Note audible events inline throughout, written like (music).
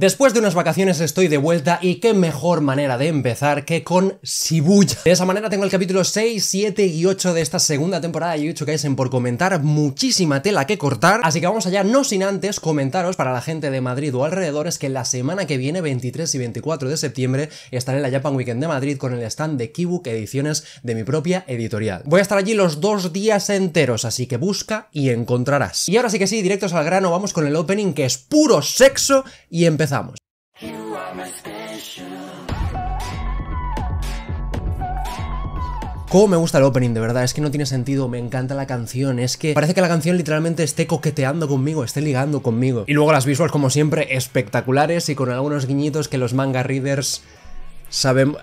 Después de unas vacaciones estoy de vuelta y qué mejor manera de empezar que con Shibuya. De esa manera tengo el capítulo 6, 7 y 8 de esta segunda temporada de que en por comentar, muchísima tela que cortar, así que vamos allá, no sin antes comentaros para la gente de Madrid o alrededores que la semana que viene, 23 y 24 de septiembre, estaré en la Japan Weekend de Madrid con el stand de Kibuk Ediciones de mi propia editorial. Voy a estar allí los dos días enteros, así que busca y encontrarás. Y ahora sí que sí, directos al grano, vamos con el opening que es puro sexo y empezamos empezamos. Cómo me gusta el opening, de verdad, es que no tiene sentido, me encanta la canción, es que parece que la canción literalmente esté coqueteando conmigo, esté ligando conmigo. Y luego las visuals, como siempre, espectaculares y con algunos guiñitos que los manga readers Saben...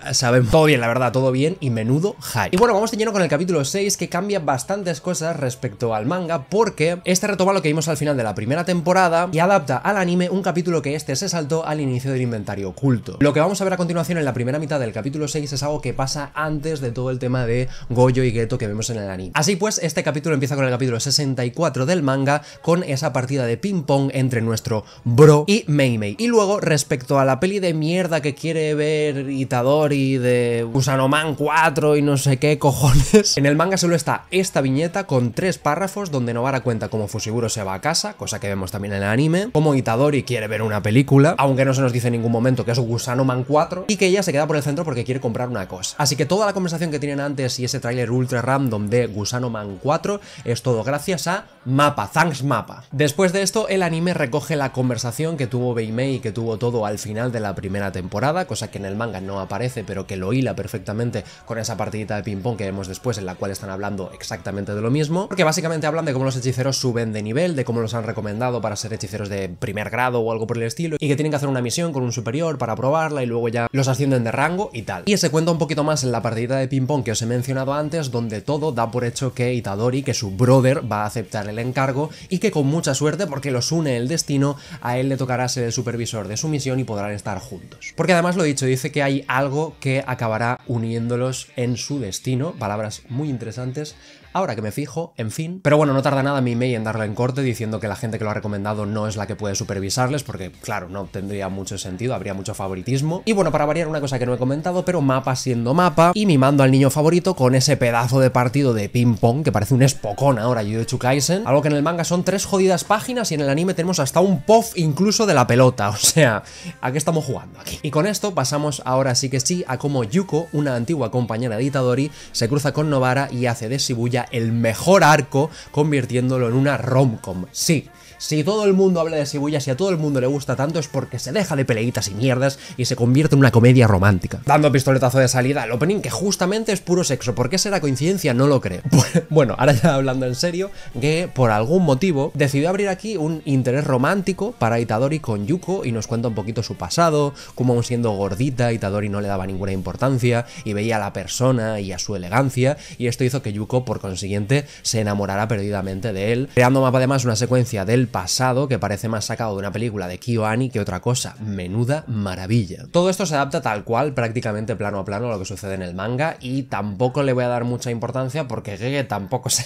Todo bien, la verdad, todo bien y menudo high. Y bueno, vamos teniendo lleno con el capítulo 6 que cambia bastantes cosas respecto al manga porque este retoma lo que vimos al final de la primera temporada y adapta al anime un capítulo que este se saltó al inicio del inventario oculto. Lo que vamos a ver a continuación en la primera mitad del capítulo 6 es algo que pasa antes de todo el tema de Goyo y Geto que vemos en el anime. Así pues, este capítulo empieza con el capítulo 64 del manga con esa partida de ping pong entre nuestro bro y Mei Mei. Y luego, respecto a la peli de mierda que quiere ver y Itadori, de Gusano Man 4 y no sé qué cojones. (laughs) En el manga solo está esta viñeta con tres párrafos donde Novara cuenta cómo Fushiguro se va a casa, cosa que vemos también en el anime, cómo Itadori quiere ver una película, aunque no se nos dice en ningún momento que es Gusano Man 4, y que ella se queda por el centro porque quiere comprar una cosa. Así que toda la conversación que tienen antes y ese tráiler ultra random de Gusano Man 4 es todo gracias a Mapa, Thanks Mapa. Después de esto, el anime recoge la conversación que tuvo Beimei y que tuvo todo al final de la primera temporada, cosa que en el manga no aparece, pero que lo hila perfectamente con esa partidita de ping-pong que vemos después, en la cual están hablando exactamente de lo mismo, porque básicamente hablan de cómo los hechiceros suben de nivel, de cómo los han recomendado para ser hechiceros de primer grado o algo por el estilo, y que tienen que hacer una misión con un superior para probarla y luego ya los ascienden de rango y tal. Y se cuenta un poquito más en la partidita de ping-pong que os he mencionado antes, donde todo da por hecho que Itadori, que su brother, va a aceptar el encargo y que con mucha suerte, porque los une el destino, a él le tocará ser el supervisor de su misión y podrán estar juntos. Porque además lo he dicho, dice que hay hay algo que acabará uniéndolos en su destino. Palabras muy interesantes Ahora que me fijo, en fin. Pero bueno, no tarda nada mi mail en darle en corte diciendo que la gente que lo ha recomendado no es la que puede supervisarles, porque claro, no tendría mucho sentido, habría mucho favoritismo. Y bueno, para variar una cosa que no he comentado, pero mapa siendo mapa y mimando al niño favorito con ese pedazo de partido de ping-pong que parece un espocón ahora, Yuichu Kaisen. Algo que en el manga son tres jodidas páginas y en el anime tenemos hasta un puff incluso de la pelota. (laughs) O sea, ¿a qué estamos jugando aquí? Y con esto pasamos ahora sí que sí a cómo Yuko, una antigua compañera de Itadori, se cruza con Novara y hace de Shibuya el mejor arco, convirtiéndolo en una romcom. Sí, si todo el mundo habla de Shibuya, si a todo el mundo le gusta tanto, es porque se deja de peleitas y mierdas y se convierte en una comedia romántica. Dando pistoletazo de salida al opening, que justamente es puro sexo. ¿Por qué será coincidencia? No lo creo. (laughs) Bueno, ahora ya hablando en serio, que por algún motivo decidió abrir aquí un interés romántico para Itadori con Yuko y nos cuenta un poquito su pasado, cómo aún siendo gordita, Itadori no le daba ninguna importancia y veía a la persona y a su elegancia, y esto hizo que Yuko, por consiguiente, se enamorara perdidamente de él, creando además una secuencia del pasado que parece más sacado de una película de KyoAni que otra cosa. Menuda maravilla. Todo esto se adapta tal cual, prácticamente plano a plano, a lo que sucede en el manga y tampoco le voy a dar mucha importancia porque Gege tampoco (laughs) se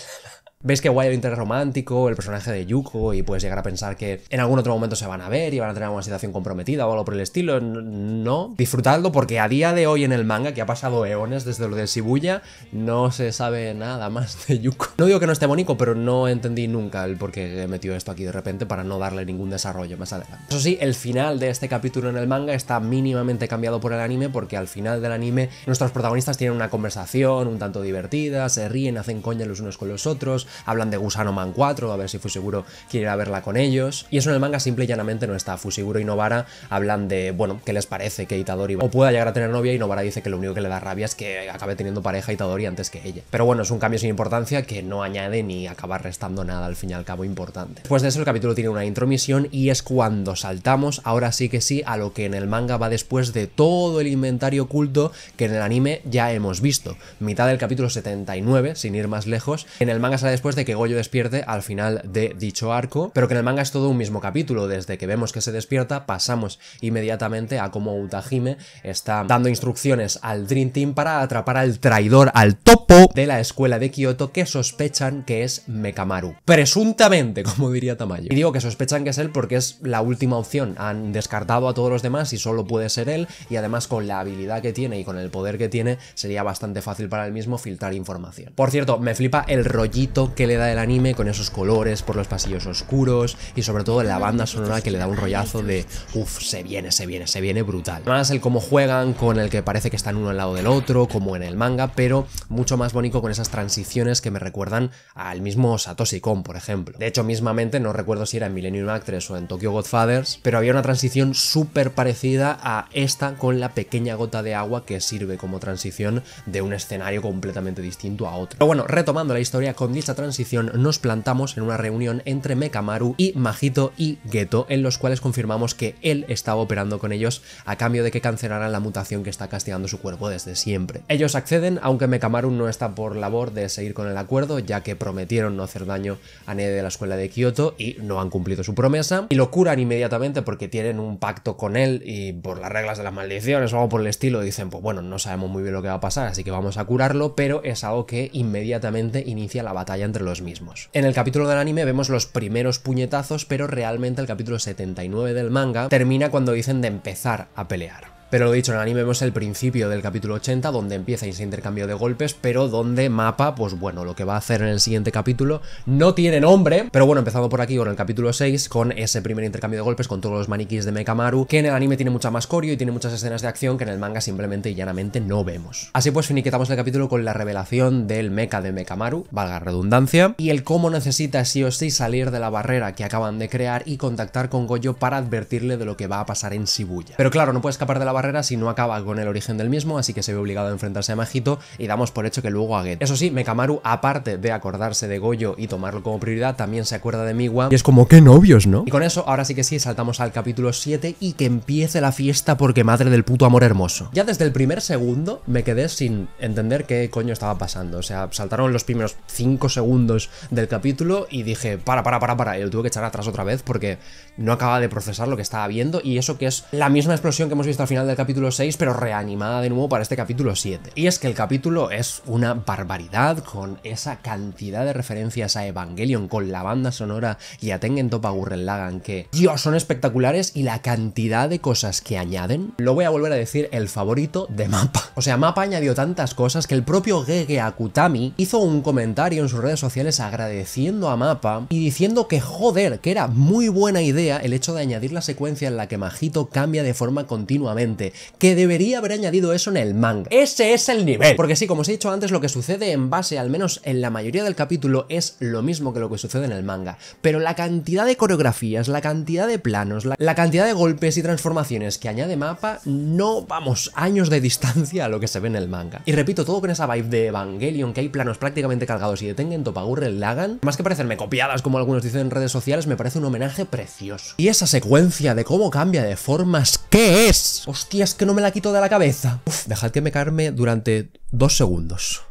ves que guay el interés romántico, el personaje de Yuko, y puedes llegar a pensar que en algún otro momento se van a ver y van a tener alguna situación comprometida o algo por el estilo. No. Disfrutadlo porque a día de hoy en el manga, que ha pasado eones desde lo de Shibuya, no se sabe nada más de Yuko. No digo que no esté bonito, pero no entendí nunca el por qué metió esto aquí de repente para no darle ningún desarrollo más adelante. Eso sí, el final de este capítulo en el manga está mínimamente cambiado por el anime porque al final del anime nuestros protagonistas tienen una conversación un tanto divertida, se ríen, hacen coña los unos con los otros, Hablan de Gusano Man 4, a ver si Fusiguro quiere ir a verla con ellos. Y eso en el manga simple y llanamente no está. Fusiguro y Novara hablan de, bueno, qué les parece que Itadori o pueda llegar a tener novia y Novara dice que lo único que le da rabia es que acabe teniendo pareja Itadori antes que ella. Pero bueno, es un cambio sin importancia que no añade ni acaba restando nada al fin y al cabo importante. Después de eso el capítulo tiene una intromisión y es cuando saltamos, ahora sí que sí, a lo que en el manga va después de todo el inventario oculto que en el anime ya hemos visto. Mitad del capítulo 79, sin ir más lejos, en el manga sale después de que Goyo despierte al final de dicho arco, pero que en el manga es todo un mismo capítulo, desde que vemos que se despierta pasamos inmediatamente a cómo Utahime está dando instrucciones al Dream Team para atrapar al traidor, al topo de la escuela de Kyoto que sospechan que es Mekamaru. Presuntamente, (laughs) como diría Tamayo. Y digo que sospechan que es él porque es la última opción, han descartado a todos los demás y solo puede ser él, y además con la habilidad que tiene y con el poder que tiene sería bastante fácil para él mismo filtrar información. Por cierto, me flipa el rollito que le da el anime con esos colores por los pasillos oscuros y sobre todo la banda sonora que le da un rollazo de uff, se viene, se viene, se viene brutal. Más el cómo juegan con el que parece que están uno al lado del otro, como en el manga, pero mucho más bonito con esas transiciones que me recuerdan al mismo Satoshi Kon, por ejemplo. De hecho, mismamente, no recuerdo si era en Millennium Actress o en Tokyo Godfathers, pero había una transición súper parecida a esta con la pequeña gota de agua que sirve como transición de un escenario completamente distinto a otro. Pero bueno, retomando la historia, con dicha transición nos plantamos en una reunión entre Mekamaru y Majito y Geto, en los cuales confirmamos que él estaba operando con ellos a cambio de que cancelaran la mutación que está castigando su cuerpo desde siempre. Ellos acceden, aunque Mekamaru no está por labor de seguir con el acuerdo, ya que prometieron no hacer daño a nadie de la escuela de Kyoto y no han cumplido su promesa, y lo curan inmediatamente porque tienen un pacto con él y por las reglas de las maldiciones o algo por el estilo dicen, pues bueno, no sabemos muy bien lo que va a pasar, así que vamos a curarlo, pero es algo que inmediatamente inicia la batalla entre los mismos. En el capítulo del anime vemos los primeros puñetazos, pero realmente el capítulo 79 del manga termina cuando dicen de empezar a pelear. Pero lo dicho, en el anime vemos el principio del capítulo 80, donde empieza ese intercambio de golpes, pero donde Mapa, pues bueno, lo que va a hacer en el siguiente capítulo no tiene nombre. Pero bueno, empezando por aquí con el capítulo 6, con ese primer intercambio de golpes con todos los maniquís de Mekamaru, que en el anime tiene mucha más corio y tiene muchas escenas de acción que en el manga simplemente y llanamente no vemos. Así pues, finiquetamos el capítulo con la revelación del mecha de Mekamaru, valga redundancia, y el cómo necesita sí o sí salir de la barrera que acaban de crear y contactar con Goyo para advertirle de lo que va a pasar en Shibuya. Pero claro, no puede escapar de la si no acaba con el origen del mismo, así que se ve obligado a enfrentarse a Majito y damos por hecho que luego a Eso sí, Mekamaru, aparte de acordarse de Goyo y tomarlo como prioridad, también se acuerda de Miwa. Y es como, que novios, ¿no? Y con eso, ahora sí que sí, saltamos al capítulo 7 y que empiece la fiesta porque madre del puto amor hermoso. Ya desde el primer segundo me quedé sin entender qué coño estaba pasando. O sea, saltaron los primeros 5 segundos del capítulo y dije, para, para, para, para. Y lo tuve que echar atrás otra vez porque no acaba de procesar lo que estaba viendo y eso que es la misma explosión que hemos visto al final del capítulo 6, pero reanimada de nuevo para este capítulo 7. Y es que el capítulo es una barbaridad con esa cantidad de referencias a Evangelion, con la banda sonora y a Tengen Topa Gurren Lagan, que, Dios, son espectaculares y la cantidad de cosas que añaden. Lo voy a volver a decir, el favorito de Mapa. O sea, Mapa añadió tantas cosas que el propio Gege Akutami hizo un comentario en sus redes sociales agradeciendo a Mapa y diciendo que, joder, que era muy buena idea el hecho de añadir la secuencia en la que Majito cambia de forma continuamente que debería haber añadido eso en el manga. Ese es el nivel. Porque sí, como os he dicho antes, lo que sucede en base, al menos en la mayoría del capítulo, es lo mismo que lo que sucede en el manga. Pero la cantidad de coreografías, la cantidad de planos, la, cantidad de golpes y transformaciones que añade mapa, no vamos años de distancia a lo que se ve en el manga. Y repito, todo con esa vibe de Evangelion, que hay planos prácticamente cargados y de Tengen el Lagan, más que parecerme copiadas como algunos dicen en redes sociales, me parece un homenaje precioso. Y esa secuencia de cómo cambia de formas, ¿qué es? Hostia, es que no me la quito de la cabeza. Uf, dejad que me carme durante dos segundos.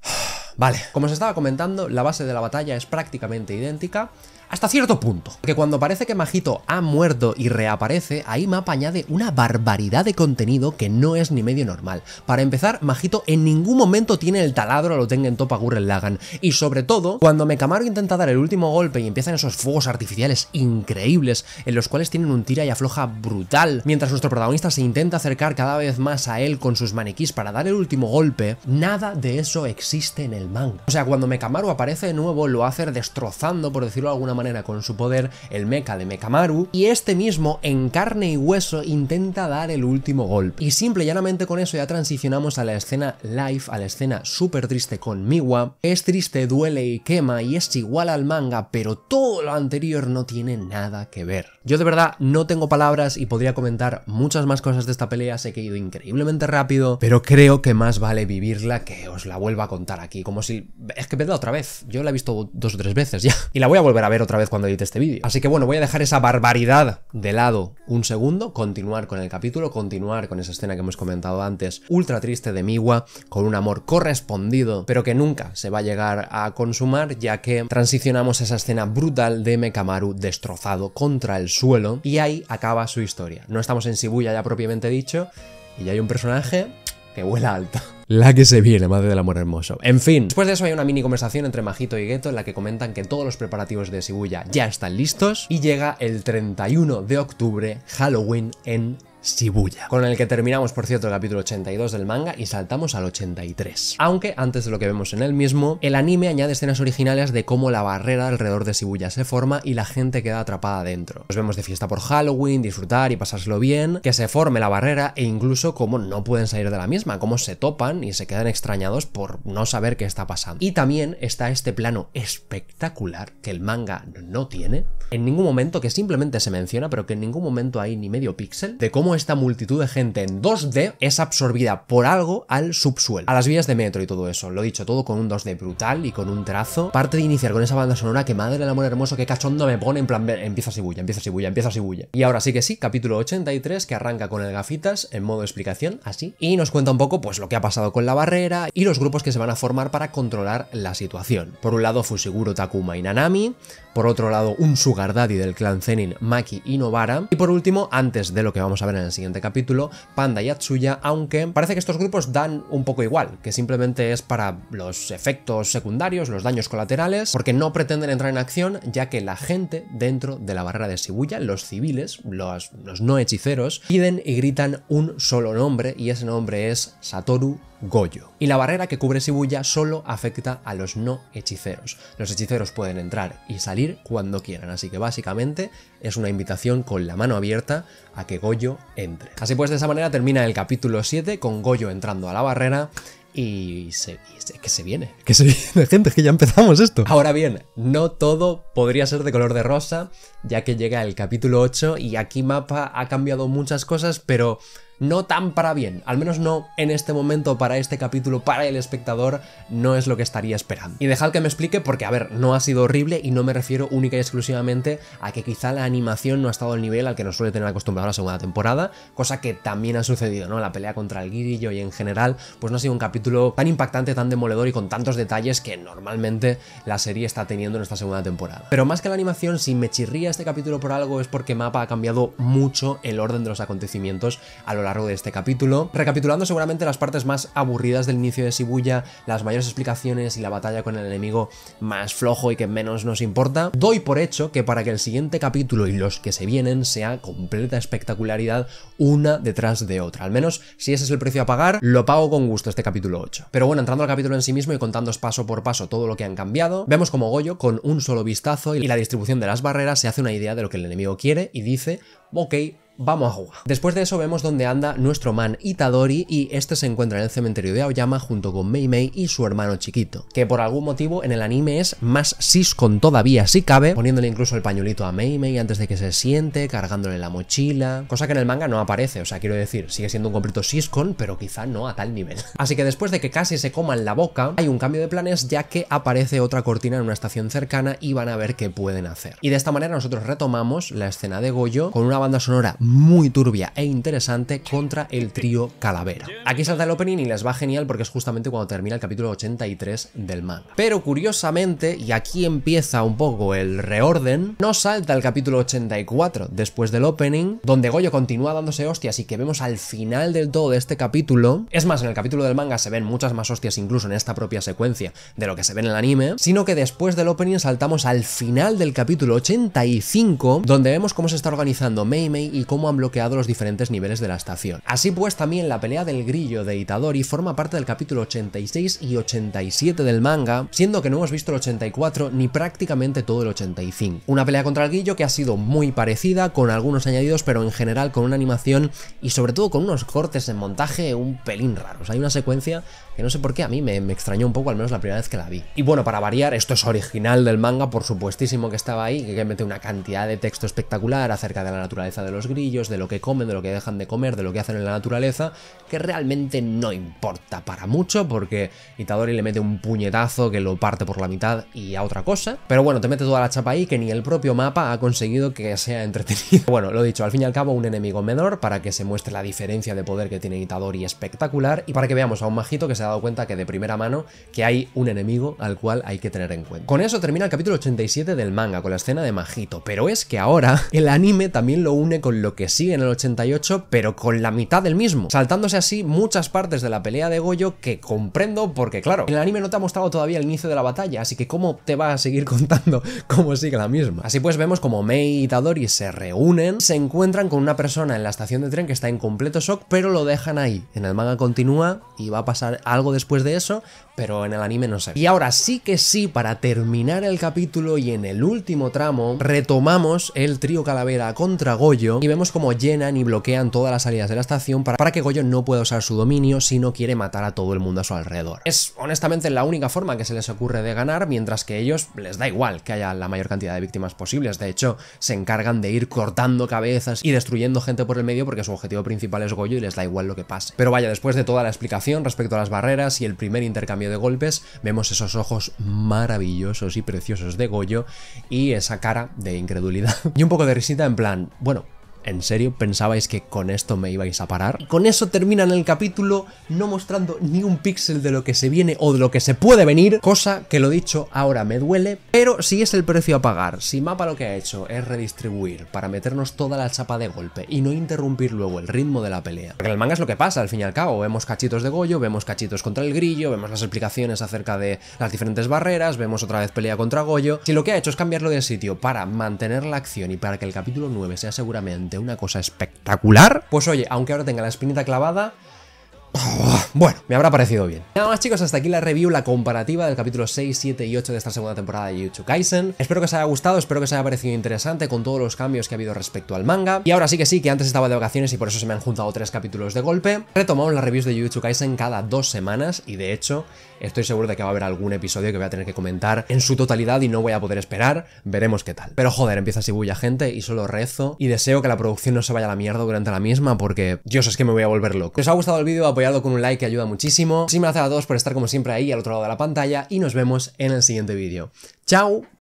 (sighs) Vale, como os estaba comentando, la base de la batalla es prácticamente idéntica hasta cierto punto. que cuando parece que Majito ha muerto y reaparece, ahí Mapa añade una barbaridad de contenido que no es ni medio normal. Para empezar, Majito en ningún momento tiene el taladro lo tenga en topa Gurren Lagan. Y sobre todo, cuando Mekamaru intenta dar el último golpe y empiezan esos fuegos artificiales increíbles, en los cuales tienen un tira y afloja brutal, mientras nuestro protagonista se intenta acercar cada vez más a él con sus maniquís para dar el último golpe, nada de eso existe en el manga. O sea, cuando Mekamaru aparece de nuevo, lo hace destrozando, por decirlo de alguna manera, con su poder, el mecha de Mekamaru, y este mismo en carne y hueso intenta dar el último golpe. Y simple y llanamente con eso ya transicionamos a la escena live, a la escena súper triste con Miwa. Es triste, duele y quema y es igual al manga, pero todo lo anterior no tiene nada que ver. Yo de verdad no tengo palabras y podría comentar muchas más cosas de esta pelea, sé que he ido increíblemente rápido, pero creo que más vale vivirla que os la vuelva a contar aquí, como si... Es que pedo otra vez, yo la he visto dos o tres veces ya, (laughs) y la voy a volver a ver otra vez cuando edite este vídeo. Así que bueno, voy a dejar esa barbaridad de lado un segundo, continuar con el capítulo, continuar con esa escena que hemos comentado antes, ultra triste de Miwa, con un amor correspondido, pero que nunca se va a llegar a consumar, ya que transicionamos esa escena brutal de Mekamaru destrozado contra el suelo, y ahí acaba su historia. No estamos en Shibuya ya propiamente dicho, y ya hay un personaje que vuela alto la que se viene, madre del amor hermoso. En fin, después de eso hay una mini conversación entre Majito y Gueto en la que comentan que todos los preparativos de Shibuya ya están listos y llega el 31 de octubre, Halloween en Shibuya, con el que terminamos, por cierto, el capítulo 82 del manga y saltamos al 83. Aunque, antes de lo que vemos en el mismo, el anime añade escenas originales de cómo la barrera alrededor de Shibuya se forma y la gente queda atrapada dentro. Nos vemos de fiesta por Halloween, disfrutar y pasárselo bien, que se forme la barrera e incluso cómo no pueden salir de la misma, cómo se topan y se quedan extrañados por no saber qué está pasando. Y también está este plano espectacular que el manga no tiene, en ningún momento, que simplemente se menciona, pero que en ningún momento hay ni medio píxel, de cómo esta multitud de gente en 2D es absorbida por algo al subsuelo, a las vías de metro y todo eso. Lo he dicho, todo con un 2D brutal y con un trazo. Parte de iniciar con esa banda sonora que madre del amor hermoso, que cachondo me pone en plan, empieza si empieza si empieza si bulla. Y ahora sí que sí, capítulo 83 que arranca con el gafitas en modo explicación, así, y nos cuenta un poco pues lo que ha pasado con la barrera y los grupos que se van a formar para controlar la situación. Por un lado, Fusiguro, Takuma y Nanami, por otro lado un Sugar del clan Zenin, Maki y Novara, y por último, antes de lo que vamos a ver en el siguiente capítulo, Panda y Atsuya, aunque parece que estos grupos dan un poco igual, que simplemente es para los efectos secundarios, los daños colaterales, porque no pretenden entrar en acción, ya que la gente dentro de la barrera de Shibuya, los civiles, los, los no hechiceros, piden y gritan un solo nombre, y ese nombre es Satoru Goyo. Y la barrera que cubre Shibuya solo afecta a los no hechiceros. Los hechiceros pueden entrar y salir cuando quieran, así que básicamente es una invitación con la mano abierta a que Goyo entre. Así pues, de esa manera termina el capítulo 7 con Goyo entrando a la barrera y, se, que se viene. Que se viene, (laughs) gente, que ya empezamos esto. Ahora bien, no todo podría ser de color de rosa, ya que llega el capítulo 8 y aquí Mapa ha cambiado muchas cosas, pero no tan para bien, al menos no en este momento para este capítulo, para el espectador, no es lo que estaría esperando. Y dejad que me explique porque, a ver, no ha sido horrible y no me refiero única y exclusivamente a que quizá la animación no ha estado al nivel al que nos suele tener acostumbrado la segunda temporada, cosa que también ha sucedido, ¿no? La pelea contra el guirillo y en general, pues no ha sido un capítulo tan impactante, tan demoledor y con tantos detalles que normalmente la serie está teniendo en esta segunda temporada. Pero más que la animación, si me chirría este capítulo por algo es porque Mapa ha cambiado mucho el orden de los acontecimientos a lo largo de este capítulo, recapitulando seguramente las partes más aburridas del inicio de Shibuya, las mayores explicaciones y la batalla con el enemigo más flojo y que menos nos importa, doy por hecho que para que el siguiente capítulo y los que se vienen sea completa espectacularidad una detrás de otra. Al menos si ese es el precio a pagar, lo pago con gusto este capítulo 8. Pero bueno, entrando al capítulo en sí mismo y contándos paso por paso todo lo que han cambiado, vemos como Goyo con un solo vistazo y la distribución de las barreras se hace una idea de lo que el enemigo quiere y dice, ok, Vamos a jugar. Después de eso vemos dónde anda nuestro man Itadori y este se encuentra en el cementerio de Aoyama junto con Mei Mei y su hermano chiquito, que por algún motivo en el anime es más siscon todavía si cabe, poniéndole incluso el pañuelito a Mei Mei antes de que se siente, cargándole la mochila, cosa que en el manga no aparece, o sea, quiero decir, sigue siendo un completo siscon, pero quizá no a tal nivel. (laughs) Así que después de que casi se coman la boca, hay un cambio de planes ya que aparece otra cortina en una estación cercana y van a ver qué pueden hacer. Y de esta manera nosotros retomamos la escena de Goyo con una banda sonora muy turbia e interesante contra el trío Calavera. Aquí salta el opening y les va genial porque es justamente cuando termina el capítulo 83 del manga. Pero curiosamente, y aquí empieza un poco el reorden, no salta el capítulo 84 después del opening, donde Goyo continúa dándose hostias y que vemos al final del todo de este capítulo. Es más, en el capítulo del manga se ven muchas más hostias incluso en esta propia secuencia de lo que se ve en el anime, sino que después del opening saltamos al final del capítulo 85, donde vemos cómo se está organizando Mei Mei y cómo han bloqueado los diferentes niveles de la estación. Así pues, también la pelea del grillo de Itadori forma parte del capítulo 86 y 87 del manga, siendo que no hemos visto el 84 ni prácticamente todo el 85. Una pelea contra el grillo que ha sido muy parecida, con algunos añadidos, pero en general con una animación y sobre todo con unos cortes en montaje un pelín raros. Hay una secuencia que no sé por qué a mí me, extrañó un poco, al menos la primera vez que la vi. Y bueno, para variar, esto es original del manga, por supuestísimo que estaba ahí, que mete una cantidad de texto espectacular acerca de la naturaleza de los grillos, de lo que comen, de lo que dejan de comer, de lo que hacen en la naturaleza, que realmente no importa para mucho, porque Itadori le mete un puñetazo que lo parte por la mitad y a otra cosa. Pero bueno, te mete toda la chapa ahí que ni el propio mapa ha conseguido que sea entretenido. (laughs) Bueno, lo dicho, al fin y al cabo un enemigo menor para que se muestre la diferencia de poder que tiene Itadori espectacular y para que veamos a un majito que se dado cuenta que de primera mano que hay un enemigo al cual hay que tener en cuenta. Con eso termina el capítulo 87 del manga, con la escena de Majito, pero es que ahora (laughs) el anime también lo une con lo que sigue en el 88, pero con la mitad del mismo, saltándose así muchas partes de la pelea de Goyo que comprendo porque claro, el anime no te ha mostrado todavía el inicio de la batalla, así que cómo te va a seguir (laughs) contando cómo sigue la misma. Así pues vemos como Mei y Tadori se reúnen, se encuentran con una persona en la estación de tren que está en completo shock, pero lo dejan ahí. En el manga continúa y va a pasar a algo después de eso, pero en el anime no sé. Y ahora sí que sí, para terminar el capítulo y en el último tramo, retomamos el trío Calavera contra Goyo y vemos cómo llenan y bloquean todas las salidas de la estación para, para que Goyo no pueda usar su dominio si no quiere matar a todo el mundo a su alrededor. Es honestamente la única forma que se les ocurre de ganar, mientras que ellos les da igual que haya la mayor cantidad de víctimas posibles. De hecho, se encargan de ir cortando cabezas y destruyendo gente por el medio porque su objetivo principal es Goyo y les da igual lo que pase. Pero vaya, después de toda la explicación respecto a las barreras, y el primer intercambio de golpes, vemos esos ojos maravillosos y preciosos de Goyo y esa cara de incredulidad. (laughs) y un poco de risita en plan, bueno, ¿En serio pensabais que con esto me ibais a parar? con eso terminan el capítulo, no mostrando ni un píxel de lo que se viene o de lo que se puede venir, cosa que lo dicho ahora me duele, pero si es el precio a pagar, si Mapa lo que ha hecho es redistribuir para meternos toda la chapa de golpe y no interrumpir luego el ritmo de la pelea. Porque en el manga es lo que pasa, al fin y al cabo, vemos cachitos de Goyo, vemos cachitos contra el grillo, vemos las explicaciones acerca de las diferentes barreras, vemos otra vez pelea contra Goyo. Si lo que ha hecho es cambiarlo de sitio para mantener la acción y para que el capítulo 9 sea seguramente una cosa espectacular, pues oye, aunque ahora tenga la espinita clavada, Ah, bueno, me habrá parecido bien. Nada más chicos, hasta aquí la review, la comparativa del capítulo 6, 7 y 8 de esta segunda temporada de Jujutsu Kaisen. Espero que os haya gustado, espero que os haya parecido interesante con todos los cambios que ha habido respecto al manga. Y ahora sí que sí, que antes estaba de vacaciones y por eso se me han juntado tres capítulos de golpe. Retomamos las reviews de Jujutsu Kaisen cada dos semanas y de hecho estoy seguro de que va a haber algún episodio que voy a tener que comentar en su totalidad y no voy a poder esperar, veremos qué tal. Pero joder, empieza así bulla gente y solo rezo y deseo que la producción no se vaya a la mierda durante la misma porque Dios es que me voy a volver loco. Si os ha gustado el vídeo, con un like que ayuda muchísimo. Sin gracias a todos por estar como siempre ahí al otro lado de la pantalla y nos vemos en el siguiente vídeo. ¡Chao!